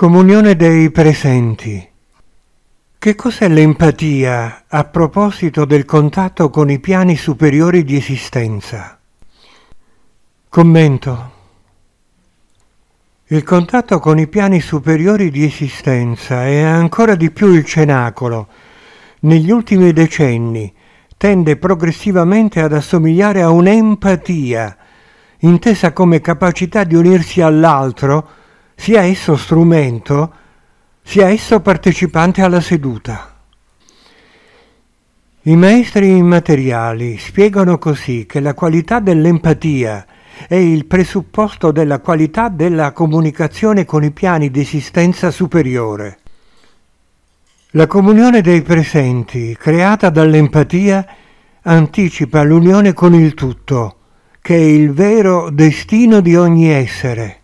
Comunione dei presenti. Che cos'è l'empatia a proposito del contatto con i piani superiori di esistenza? Commento. Il contatto con i piani superiori di esistenza e ancora di più il cenacolo, negli ultimi decenni, tende progressivamente ad assomigliare a un'empatia, intesa come capacità di unirsi all'altro, sia esso strumento, sia esso partecipante alla seduta. I maestri immateriali spiegano così che la qualità dell'empatia è il presupposto della qualità della comunicazione con i piani di esistenza superiore. La comunione dei presenti, creata dall'empatia, anticipa l'unione con il tutto, che è il vero destino di ogni essere.